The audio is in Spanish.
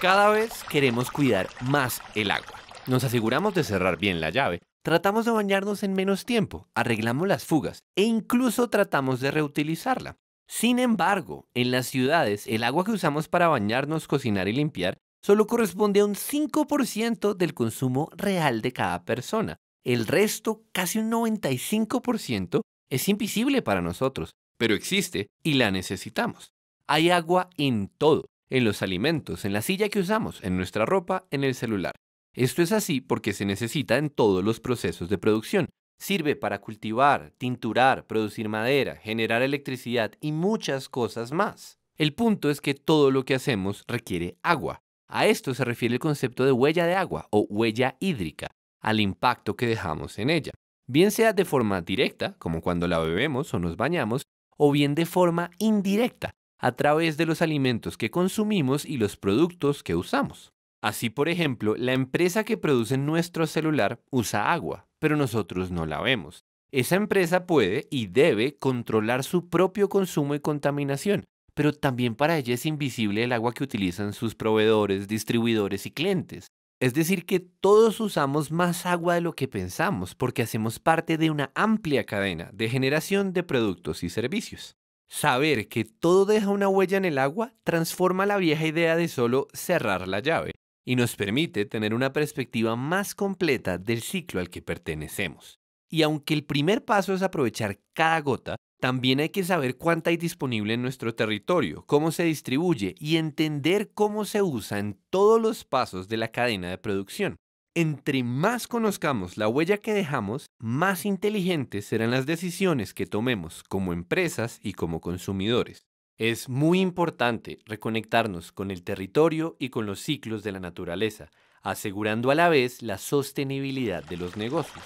Cada vez queremos cuidar más el agua. Nos aseguramos de cerrar bien la llave, tratamos de bañarnos en menos tiempo, arreglamos las fugas e incluso tratamos de reutilizarla. Sin embargo, en las ciudades, el agua que usamos para bañarnos, cocinar y limpiar solo corresponde a un 5% del consumo real de cada persona. El resto, casi un 95%, es invisible para nosotros, pero existe y la necesitamos. Hay agua en todo en los alimentos, en la silla que usamos, en nuestra ropa, en el celular. Esto es así porque se necesita en todos los procesos de producción. Sirve para cultivar, tinturar, producir madera, generar electricidad y muchas cosas más. El punto es que todo lo que hacemos requiere agua. A esto se refiere el concepto de huella de agua o huella hídrica, al impacto que dejamos en ella, bien sea de forma directa, como cuando la bebemos o nos bañamos, o bien de forma indirecta, a través de los alimentos que consumimos y los productos que usamos. Así, por ejemplo, la empresa que produce nuestro celular usa agua, pero nosotros no la vemos. Esa empresa puede y debe controlar su propio consumo y contaminación, pero también para ella es invisible el agua que utilizan sus proveedores, distribuidores y clientes. Es decir, que todos usamos más agua de lo que pensamos porque hacemos parte de una amplia cadena de generación de productos y servicios. Saber que todo deja una huella en el agua transforma la vieja idea de solo cerrar la llave y nos permite tener una perspectiva más completa del ciclo al que pertenecemos. Y aunque el primer paso es aprovechar cada gota, también hay que saber cuánta hay disponible en nuestro territorio, cómo se distribuye y entender cómo se usa en todos los pasos de la cadena de producción. Entre más conozcamos la huella que dejamos, más inteligentes serán las decisiones que tomemos como empresas y como consumidores. Es muy importante reconectarnos con el territorio y con los ciclos de la naturaleza, asegurando a la vez la sostenibilidad de los negocios.